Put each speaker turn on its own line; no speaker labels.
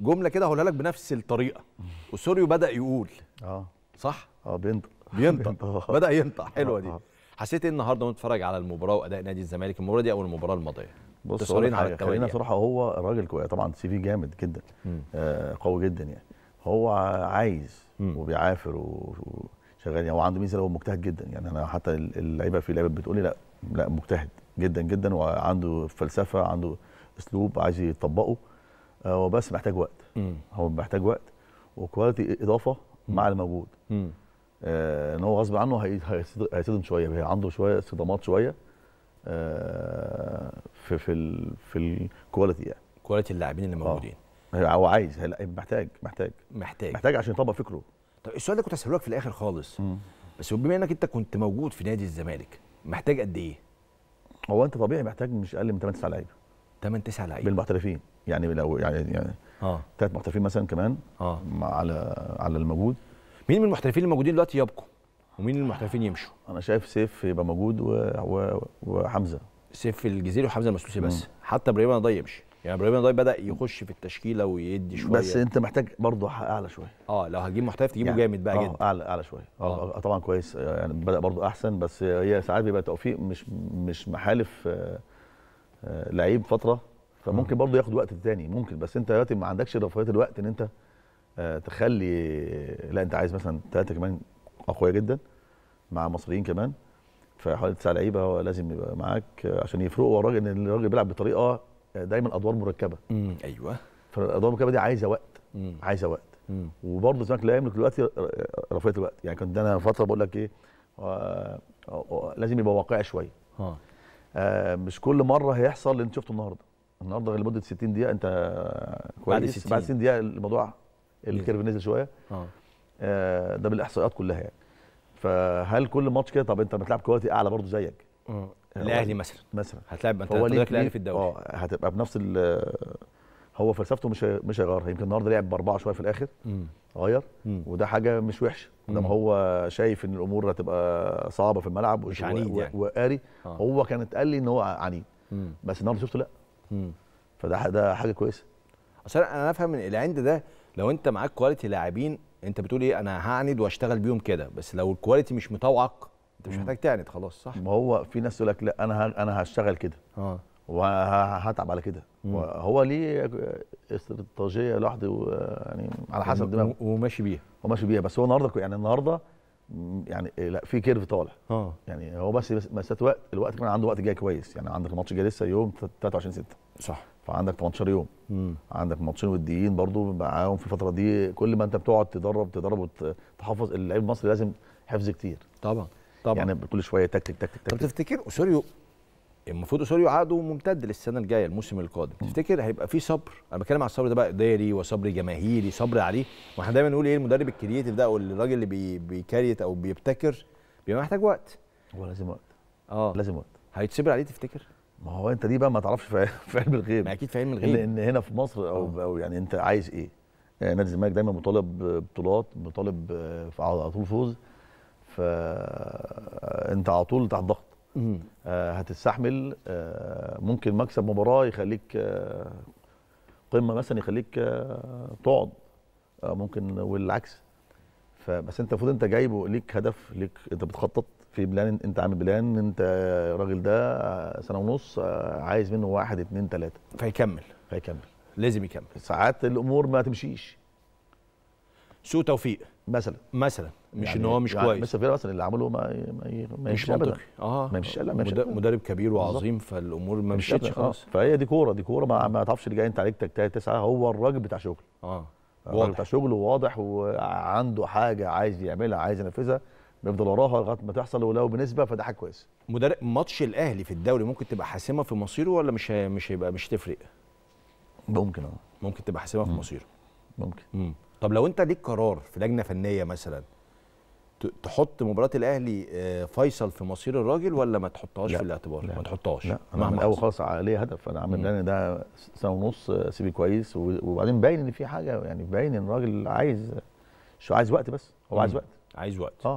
جمله كده هقولها لك بنفس الطريقه وسوريو بدا يقول اه صح اه بينطق
بينطق بدا ينطق
حلوه آه، دي آه. حسيت ايه النهارده وانت بتتفرج على المباراه واداء نادي الزمالك المباراه دي او المباراه الماضيه بص على خلينا يعني.
صراحه هو راجل كويس طبعا سي في جامد جدا آه قوي جدا يعني هو عايز مم. وبيعافر وشغال يعني هو عنده ميزه هو مجتهد جدا يعني انا حتى اللعيبه في لعيبه بتقولي لا لا مجتهد جدا جدا وعنده فلسفه عنده اسلوب عايز يطبقه آه، هو بس محتاج وقت مم. هو محتاج وقت وكواليتي اضافه مع الموجود آه ان هو غصب عنه هيصدم شويه عنده شويه صدمات شويه آه في في الـ في الكواليتي يعني كواليتي اللاعبين اللي موجودين آه.
هو عايز محتاج محتاج محتاج محتاج عشان يطبق فكره طب السؤال ده كنت هسأله لك في الاخر خالص مم. بس بما انك انت كنت موجود في نادي الزمالك محتاج قد ايه؟ هو انت طبيعي محتاج مش اقل من 8 9 لعيبه 8 9 لعيبه بالمحترفين يعني لو يعني يعني, يعني اه
ثلاث محترفين مثلا كمان اه على على الموجود مين من المحترفين الموجودين دلوقتي
يبقوا ومين المحترفين يمشوا انا شايف سيف يبقى موجود و... و... وحمزه سيف الجزيري وحمزه المسلوسي بس مم. حتى ابراهيم رضاي يمشي يعني ابراهيم رضاي بدا يخش في التشكيله ويدي شويه بس انت
محتاج برضه اعلى شويه
اه لو هتجيب محترف تجيبه يعني جامد بقى آه جدا اعلى اعلى شويه
آه. اه, آه، طبعا كويس آه، يعني بدا برضه احسن بس هي ساعات بيبقى توفيق مش مش محالف آه آه لعيب فتره فممكن برضه ياخد وقت تاني ممكن بس انت دلوقتي ما عندكش رفاهيه الوقت ان انت آه، تخلي لا انت عايز مثلا ثلاثه كمان اقوياء جدا مع مصريين كمان فحوالي تسع لعيبه هو لازم يبقى معاك آه، عشان يفرقوا الراجل ان الراجل بيلعب بطريقه آه، دايما ادوار مركبه ايوه فالادوار المركبه دي عايزه وقت مم. عايزه وقت وبرضه الزمالك لا يملك دلوقتي رفاهيه الوقت يعني كنت انا فتره بقول لك ايه لازم يبقى واقعي شويه آه مش كل مره هيحصل اللي انت شفته النهارده النهارده غير لمده 60 دقيقه انت كويس بعد 60 بعد 60 دقيقه الموضوع الكيرف نزل شويه آه. اه ده بالاحصائيات كلها يعني فهل كل ماتش كده طب انت بتلعب كواليتي اعلى برضه زيك اه, آه، الاهلي
مثلا مثلا هتلاعب انت هتلاعب الاهلي في الدوري اه
هتبقى بنفس هو فلسفته مش مش هيغيرها يمكن النهارده لعب باربعه شويه في الاخر مم. غير مم. وده حاجه مش وحشه لما هو شايف ان الامور هتبقى صعبه في الملعب مش عنيد يعني وقاري آه. هو كانت قال لي ان هو
عنيد بس النهارده شفته لا فده ده حاجه كويسه اصل انا افهم ان العند ده لو انت معاك كواليتي لاعبين انت بتقول ايه انا هعند واشتغل بيهم كده بس لو الكواليتي مش مطوعك انت مش محتاج تعند خلاص صح ما هو في ناس تقول لك لا انا انا
هشتغل كده اه وهتعب على كده هو ليه استراتيجيه لوحده آه، يعني على يعني حسب دماغه وماشي بيها وماشي بيها بس هو النهارده يعني النهارده يعني إيه، لا في كيرف طالع اه يعني هو بس بس وقت الوقت كمان عنده وقت جاي كويس يعني عندك الماتش جاي لسه يوم 23 6 صح فعندك 18 يوم مم. عندك ماتشين وديين برضو معاهم في الفتره دي كل ما انت بتقعد تدرب تدرب وتحفظ اللعيب المصري لازم
حفظ كتير طبعا طبعا يعني كل شويه تكتك تكتك تكتك طب تفتكر سوري المفروض اسوريو عقده ممتد للسنه الجايه الموسم القادم تفتكر هيبقى في صبر انا بتكلم على الصبر ده بقى اداري وصبر جماهيري صبر عليه واحنا دايما نقول ايه المدرب الكرييتيف ده او الراجل اللي بي بيكريت او بيبتكر بيبقى محتاج وقت هو لازم وقت اه لازم وقت هيتصبر عليه تفتكر
ما هو انت دي بقى ما تعرفش في علم الغيب ما اكيد في علم الغيب لان هنا في مصر او أوه. او يعني انت عايز ايه يعني نادي الزمالك دايما مطالب ببطولات مطالب آه، على طول فوز فانت على طول تحت ضغط آه هتستحمل آه ممكن مكسب مباراه يخليك آه قمه مثلا يخليك آه تقعد آه ممكن والعكس فبس انت المفروض انت جايبه ليك هدف ليك انت بتخطط في بلان انت عامل بلان انت الراجل ده آه، سنه ونص آه، عايز منه واحد اثنين ثلاثه فيكمل فيكمل لازم يكمل ساعات الامور ما تمشيش سوء توفيق مثلا مثلا مش يعني ان هو مش يعني كويس مثلا مثلا اللي عمله ما ما, ما مش منطقي اه ما مش مدرب
كبير وعظيم
فالامور ما مشيتش آه. خالص فهي دي كوره دي كوره ما, ما تعرفش اللي جاي انت عليك تجتهد تسعة هو الراجل بتاع شغل اه واضح بتاع شغله واضح وعنده حاجه عايز يعملها عايز ينفذها
بيفضل وراها لغايه ما تحصل ولو بنسبه فده حاجه كويسه مدرب ماتش الاهلي في الدوري ممكن تبقى حاسمه في مصيره ولا مش مش هيبقى مش تفرق ممكن اه ممكن تبقى حاسمه في مصيره ممكن مم. طب لو انت ليك قرار في لجنه فنيه مثلا تحط مباراه الاهلي آه، فيصل في مصير الراجل ولا ما تحطهاش في الاعتبار لا ما تحطهاش لا
انا من الاول خالص عليه هدف انا عامل لان ده سنه ونص آه، سيبي كويس وبعدين باين ان في حاجه يعني باين ان الراجل عايز شو عايز وقت بس هو عايز وقت
عايز وقت اه